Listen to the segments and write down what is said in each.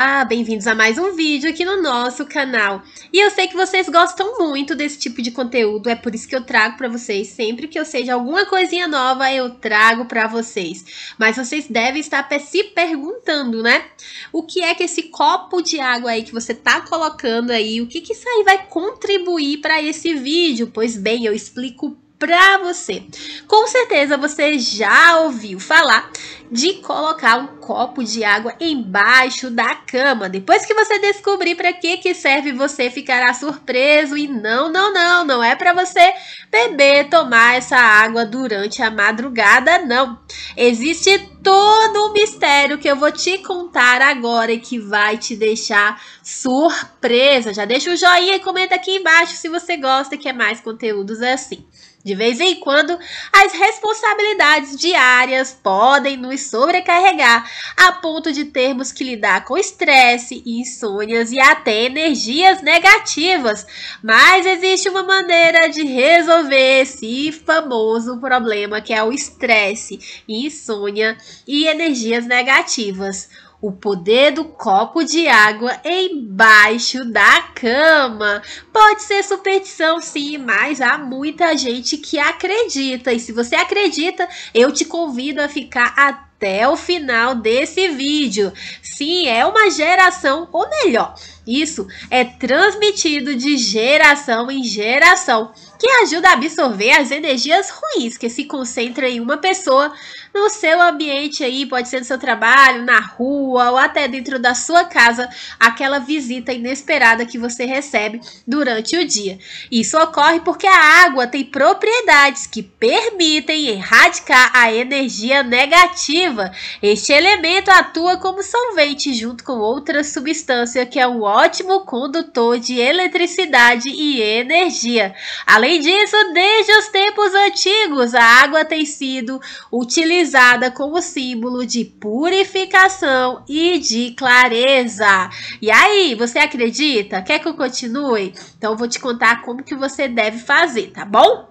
Ah, bem-vindos a mais um vídeo aqui no nosso canal. E eu sei que vocês gostam muito desse tipo de conteúdo, é por isso que eu trago para vocês sempre que eu sei de alguma coisinha nova, eu trago para vocês. Mas vocês devem estar se perguntando, né? O que é que esse copo de água aí que você tá colocando aí, o que que isso aí vai contribuir para esse vídeo? Pois bem, eu explico para você. Com certeza você já ouviu falar de colocar um copo de água embaixo da cama. Depois que você descobrir para que que serve, você ficará surpreso e não, não, não, não é para você beber, tomar essa água durante a madrugada, não. Existe todo um mistério que eu vou te contar agora e que vai te deixar surpresa. Já deixa o joinha e comenta aqui embaixo se você gosta e quer é mais conteúdos assim. De vez em quando, as responsabilidades diárias podem nos sobrecarregar a ponto de termos que lidar com estresse, insônias e até energias negativas. Mas existe uma maneira de resolver esse famoso problema que é o estresse, insônia e energias negativas o poder do copo de água embaixo da cama. Pode ser superstição, sim, mas há muita gente que acredita. E se você acredita, eu te convido a ficar até o final desse vídeo. Sim, é uma geração, ou melhor, isso é transmitido de geração em geração, que ajuda a absorver as energias ruins que se concentram em uma pessoa no seu ambiente aí, pode ser no seu trabalho, na rua ou até dentro da sua casa, aquela visita inesperada que você recebe durante o dia. Isso ocorre porque a água tem propriedades que permitem erradicar a energia negativa. Este elemento atua como solvente junto com outra substância que é o óleo ótimo condutor de eletricidade e energia. Além disso, desde os tempos antigos, a água tem sido utilizada como símbolo de purificação e de clareza. E aí, você acredita? Quer que eu continue? Então vou te contar como que você deve fazer, tá bom?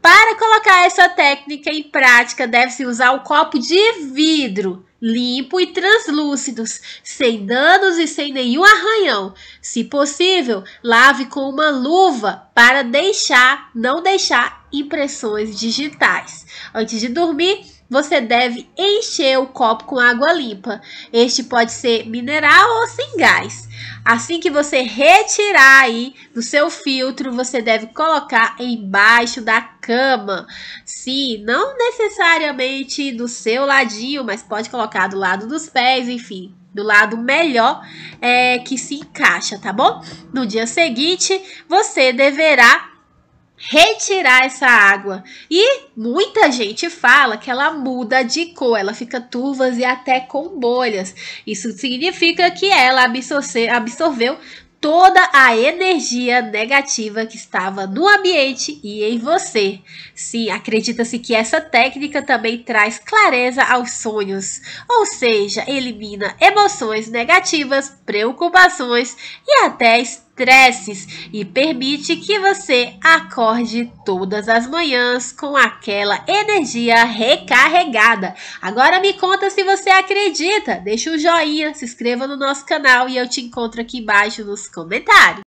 Para colocar essa técnica em prática, deve-se usar um copo de vidro limpo e translúcidos, sem danos e sem nenhum arranhão. Se possível, lave com uma luva para deixar, não deixar impressões digitais. Antes de dormir, você deve encher o copo com água limpa. Este pode ser mineral ou sem gás. Assim que você retirar aí do seu filtro, você deve colocar embaixo da cama. Sim, não necessariamente do seu ladinho, mas pode colocar do lado dos pés, enfim, do lado melhor é, que se encaixa, tá bom? No dia seguinte, você deverá retirar essa água. E muita gente fala que ela muda de cor, ela fica turvas e até com bolhas. Isso significa que ela absorveu toda a energia negativa que estava no ambiente e em você. Sim, acredita-se que essa técnica também traz clareza aos sonhos, ou seja, elimina emoções negativas, preocupações e até estresses e permite que você acorde todas as manhãs com aquela energia recarregada. Agora me conta se você acredita. Deixa um joinha, se inscreva no nosso canal e eu te encontro aqui embaixo nos comentários.